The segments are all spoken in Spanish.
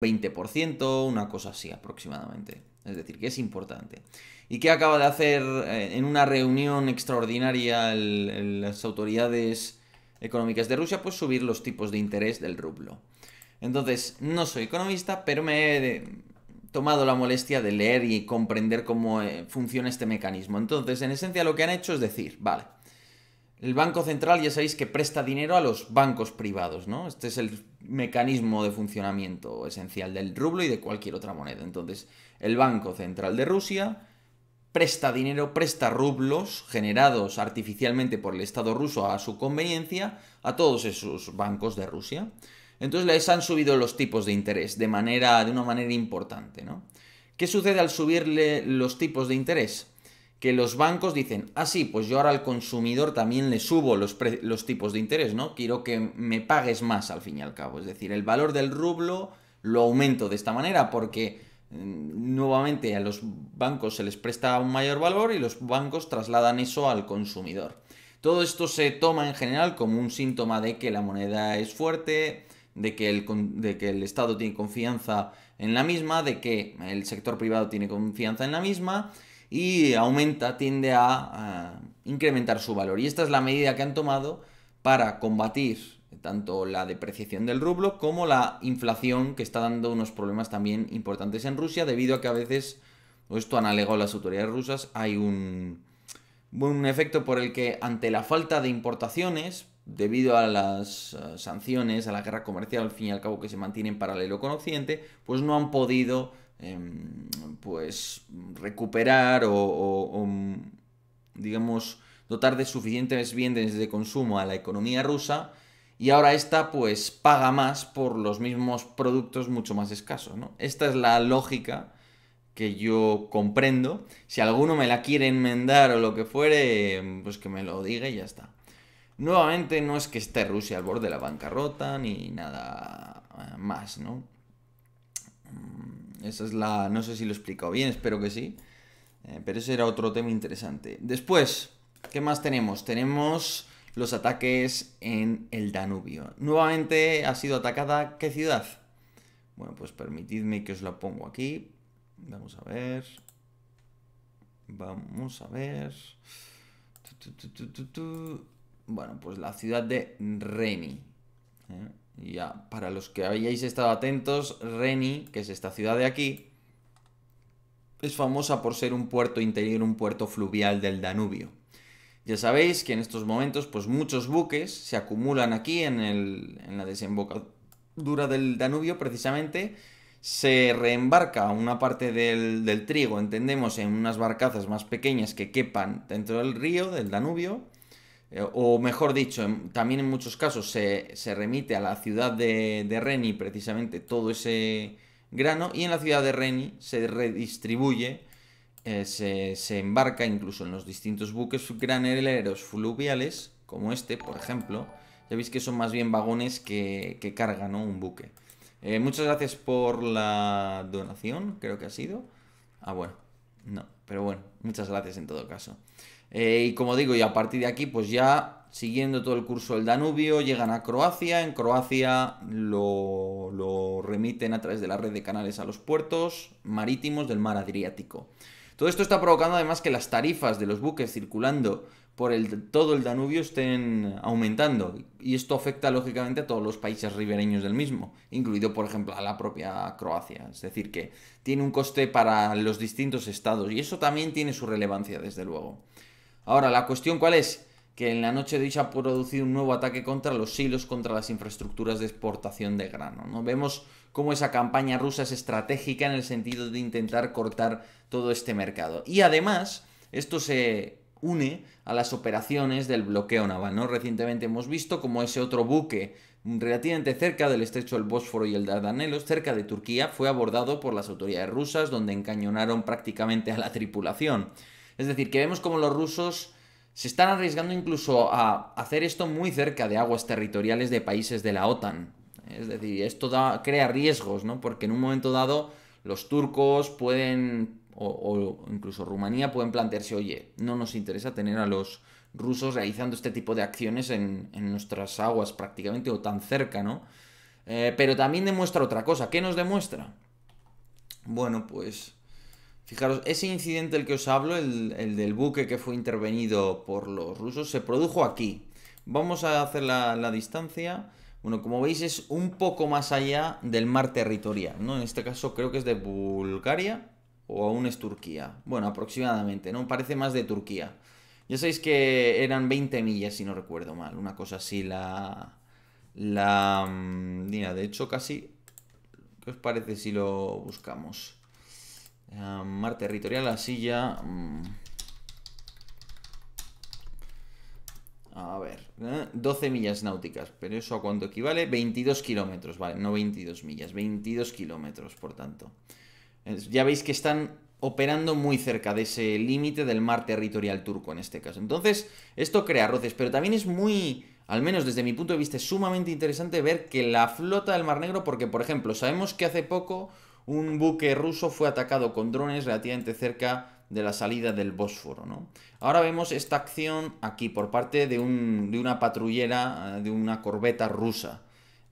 20%, una cosa así aproximadamente. Es decir, que es importante. ¿Y qué acaba de hacer eh, en una reunión extraordinaria las autoridades económicas de Rusia? Pues subir los tipos de interés del rublo. Entonces, no soy economista, pero me he tomado la molestia de leer y comprender cómo eh, funciona este mecanismo. Entonces, en esencia lo que han hecho es decir, vale, el Banco Central ya sabéis que presta dinero a los bancos privados, ¿no? Este es el mecanismo de funcionamiento esencial del rublo y de cualquier otra moneda. Entonces, el Banco Central de Rusia presta dinero, presta rublos generados artificialmente por el Estado ruso a su conveniencia a todos esos bancos de Rusia. Entonces les han subido los tipos de interés de manera de una manera importante, ¿no? ¿Qué sucede al subirle los tipos de interés? que los bancos dicen, ah, sí, pues yo ahora al consumidor también le subo los, tipos de interés, ¿no? Quiero que me pagues más al fin y al cabo. Es decir, el valor del rublo lo aumento de esta manera porque mm, nuevamente a los bancos se les presta un mayor valor y los bancos trasladan eso al consumidor. Todo esto se toma en general como un síntoma de que la moneda es fuerte, de que, de que el, Estado tiene confianza en la misma, de que el sector privado tiene confianza en la misma y aumenta, tiende a, incrementar su valor. Y esta es la medida que han tomado para combatir tanto la depreciación del rublo como la inflación que está dando unos problemas también importantes en Rusia debido a que a veces, o esto han alegado las autoridades rusas, hay un, un efecto por el que ante la falta de importaciones debido a las eh, sanciones, a la guerra comercial, al fin y al cabo que se mantiene en paralelo con Occidente, pues no han podido em, pues recuperar o, mm, digamos dotar de suficientes bienes de consumo a la economía rusa y ahora esta pues paga más por los mismos productos mucho más escasos, ¿no? Esta es la lógica que yo comprendo. Si alguno me la quiere enmendar o lo que fuere, pues que me lo diga y ya está. Nuevamente no es que esté Rusia al borde de la bancarrota ni nada eh, más, ¿no? Mm, esa es la... No sé si lo he explicado bien, espero que sí. Eh, pero ese era otro tema interesante. Después, ¿qué más tenemos? Tenemos los ataques en el Danubio. Nuevamente ha sido atacada qué ciudad? Bueno, pues permitidme que os la pongo aquí. Vamos a ver. Vamos a ver bueno, pues la ciudad de Reni. ¿eh? Ya, para los que hayáis estado atentos, Reni, que es esta ciudad de aquí, es famosa por ser un puerto interior, un puerto fluvial del Danubio. Ya sabéis que en estos momentos, pues muchos buques se acumulan aquí en, la desembocadura del Danubio, precisamente. Se reembarca una parte del, del trigo, entendemos, en unas barcazas más pequeñas que quepan dentro del río, del Danubio eh, o mejor dicho, también en muchos casos se, remite a la ciudad de, Reni precisamente todo ese grano y en la ciudad de Reni se redistribuye, eh, se, embarca incluso en los distintos buques graneleros fluviales, como este, por ejemplo. Ya veis que son más bien vagones que, que cargan ¿no? un buque. Eh, muchas gracias por la donación, creo que ha sido. Ah, bueno, no, pero bueno, muchas gracias en todo caso. Eh, y como digo, y a partir de aquí, pues ya siguiendo todo el curso del Danubio, llegan a Croacia. En Croacia lo, remiten a través de la red de canales a los puertos marítimos del mar Adriático. Todo esto está provocando además que las tarifas de los buques circulando por todo el Danubio estén aumentando. Y esto afecta lógicamente a todos los países ribereños del mismo, incluido por ejemplo a la propia Croacia. Es decir, que tiene un coste para los distintos estados y eso también tiene su relevancia, desde luego. Ahora, la cuestión cuál es? Que en la noche de hoy se ha producido un nuevo ataque contra los silos, contra las infraestructuras de exportación de grano. ¿no? Vemos cómo esa campaña rusa es estratégica en el sentido de intentar cortar todo este mercado. Y además, esto se une a las operaciones del bloqueo naval. Recientemente hemos visto cómo ese otro buque relativamente cerca del estrecho del Bósforo y el Dardanelos, cerca de Turquía, fue abordado por las autoridades rusas donde encañonaron prácticamente a la tripulación. Es decir, que vemos como los rusos se están arriesgando incluso a hacer esto muy cerca de aguas territoriales de países de la OTAN. Es decir, esto crea riesgos, ¿no? Porque en un momento dado los turcos pueden, o, incluso Rumanía, pueden plantearse, oye, no nos interesa tener a los rusos realizando este tipo de acciones en, nuestras aguas prácticamente o tan cerca, ¿no? Eh, pero también demuestra otra cosa. ¿Qué nos demuestra? Bueno, pues Fijaros, ese incidente del que os hablo, el, del buque que fue intervenido por los rusos, se produjo aquí. Vamos a hacer la, distancia. Bueno, como veis es un poco más allá del mar territorial, ¿no? En este caso creo que es de Bulgaria o aún es Turquía. Bueno, aproximadamente, ¿no? Parece más de Turquía. Ya sabéis que eran 20 millas, si no recuerdo mal, una cosa así, la... La... Mm, mira, de hecho casi... ¿Qué os parece si lo buscamos? Ah, mar territorial, la silla... Mm. a ver, 12 eh, millas náuticas, pero eso a cuánto equivale? 22 kilómetros, vale, no 22 millas, 22 kilómetros, por tanto. ya veis que están operando muy cerca de ese límite del mar territorial turco en este caso. Entonces, esto crea roces, pero también es muy, al menos desde mi punto de vista, sumamente interesante ver que la flota del Mar Negro, porque por ejemplo, sabemos que hace poco un buque ruso fue atacado con drones relativamente cerca de la salida del Bósforo. Ahora vemos esta acción aquí por parte de, una patrullera, eh, de una corbeta rusa.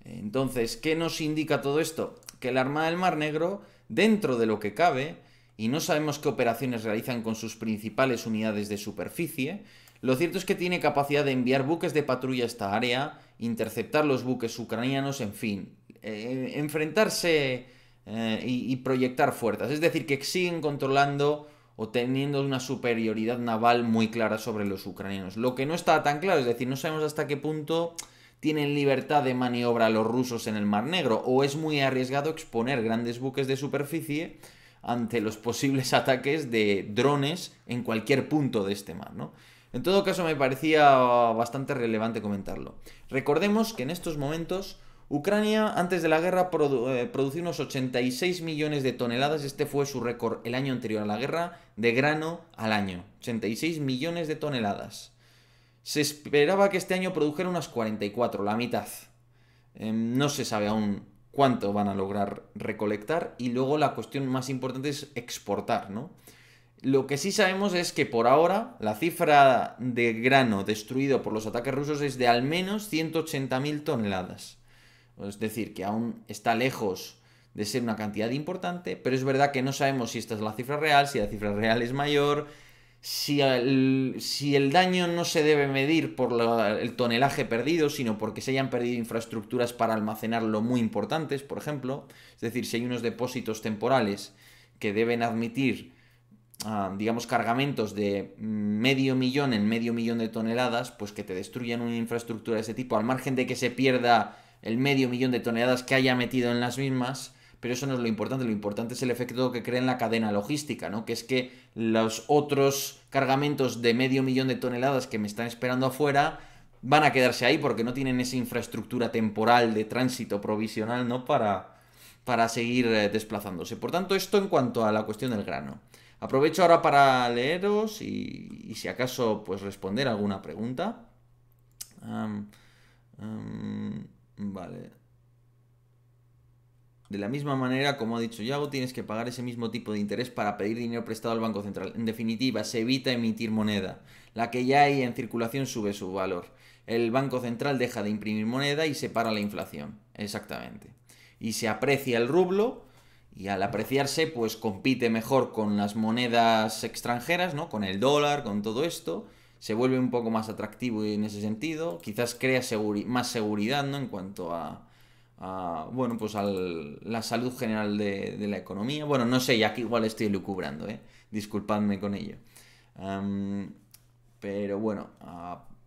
Entonces, ¿qué nos indica todo esto? Que la Armada del Mar Negro, dentro de lo que cabe, y no sabemos qué operaciones realizan con sus principales unidades de superficie, lo cierto es que tiene capacidad de enviar buques de patrulla a esta área, interceptar los buques ucranianos, en fin, eh, enfrentarse eh, y, proyectar fuerzas. Es decir, que siguen controlando o teniendo una superioridad naval muy clara sobre los ucranianos. Lo que no está tan claro, es decir, no sabemos hasta qué punto tienen libertad de maniobra los rusos en el Mar Negro, o es muy arriesgado exponer grandes buques de superficie ante los posibles ataques de drones en cualquier punto de este mar, En todo caso, me parecía bastante relevante comentarlo. Recordemos que en estos momentos Ucrania, antes de la guerra, eh, producía unos 86 millones de toneladas. Este fue su récord el año anterior a la guerra de grano al año. 86 millones de toneladas. Se esperaba que este año produjera unas 44, la mitad. Em, no se sabe aún cuánto van a lograr recolectar. Y luego la cuestión más importante es exportar, ¿no? Lo que sí sabemos es que por ahora la cifra de grano destruido por los ataques rusos es de al menos 180.000 toneladas. Es decir, que aún está lejos de ser una cantidad importante, pero es verdad que no sabemos si esta es la cifra real, si la cifra real es mayor, si el, si el daño no se debe medir por el tonelaje perdido, sino porque se hayan perdido infraestructuras para almacenarlo muy importantes, por ejemplo. Es decir, si hay unos depósitos temporales que deben admitir, ah, digamos, cargamentos de medio millón en medio millón de toneladas, pues que te destruyan una infraestructura de ese tipo, al margen de que se pierda el medio millón de toneladas que haya metido en las mismas, pero eso no es lo importante, lo importante es el efecto que crea en la cadena logística, ¿no? Que es que los otros cargamentos de medio millón de toneladas que me están esperando afuera van a quedarse ahí porque no tienen esa infraestructura temporal de tránsito provisional, ¿no? Para, para seguir eh, desplazándose. Por tanto, esto en cuanto a la cuestión del grano. Aprovecho ahora para leeros y, si acaso, pues responder alguna pregunta. Vale. De la misma manera, como ha dicho Yago, tienes que pagar ese mismo tipo de interés para pedir dinero prestado al Banco Central. En definitiva, se evita emitir moneda. La que ya hay en circulación sube su valor. El Banco Central deja de imprimir moneda y se para la inflación. Exactamente. Y se aprecia el rublo y al apreciarse, pues compite mejor con las monedas extranjeras, ¿no? Con el dólar, con todo esto se vuelve un poco más atractivo en ese sentido, quizás crea más seguridad ¿no? en cuanto a, bueno, pues a la salud general de, la economía. Bueno, no sé, ya que igual estoy lucubrando, ¿eh? disculpadme con ello. pero bueno,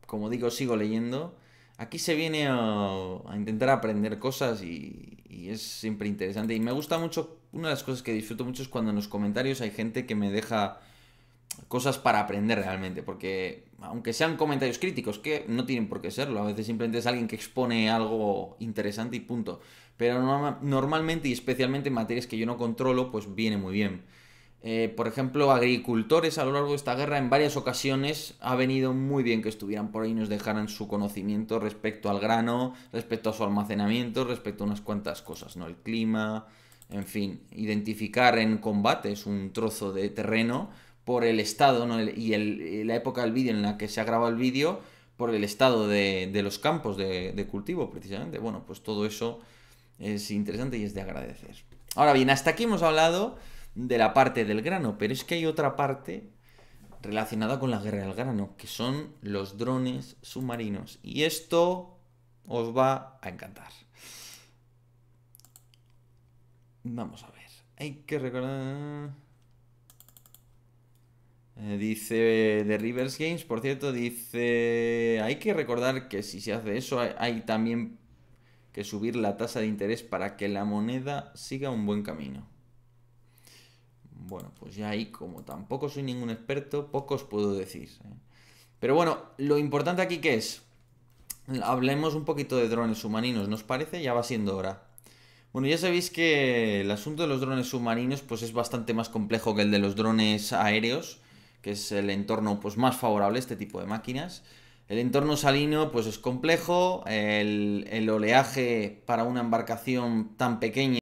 como digo, sigo leyendo. Aquí se viene a, intentar aprender cosas y, y, es siempre interesante. Y me gusta mucho, una de las cosas que disfruto mucho es cuando en los comentarios hay gente que me deja cosas para aprender realmente, porque aunque sean comentarios críticos, que no tienen por qué serlo, a veces simplemente es alguien que expone algo interesante y punto, pero normalmente y especialmente en materias que yo no controlo, pues viene muy bien. Eh, por ejemplo, agricultores a lo largo de esta guerra en varias ocasiones ha venido muy bien que estuvieran por ahí y nos dejaran su conocimiento respecto al grano, respecto a su almacenamiento, respecto a unas cuantas cosas, ¿no? El clima, en fin, identificar en combate es un trozo de terreno por el estado y eh, la época del vídeo en la que se ha grabado el vídeo, por el estado de, los campos de, cultivo, precisamente. Bueno, pues todo eso es interesante y es de agradecer. Ahora bien, hasta aquí hemos hablado de la parte del grano, pero es que hay otra parte relacionada con la guerra del grano, que son los drones submarinos. Y esto os va a encantar. Vamos a ver. Hay que recordar... Eh, dice de Rivers Games, por cierto, dice, hay que recordar que si se hace eso hay, también que subir la tasa de interés para que la moneda siga un buen camino. Bueno, pues ya ahí como tampoco soy ningún experto, pocos puedo decir. ¿eh? Pero bueno, lo importante aquí que es, hablemos un poquito de drones submarinos, ¿nos parece? Ya va siendo hora. Bueno, ya sabéis que el asunto de los drones submarinos pues es bastante más complejo que el de los drones aéreos que es el entorno pues, más favorable a este tipo de máquinas. El entorno salino pues, es complejo, el oleaje para una embarcación tan pequeña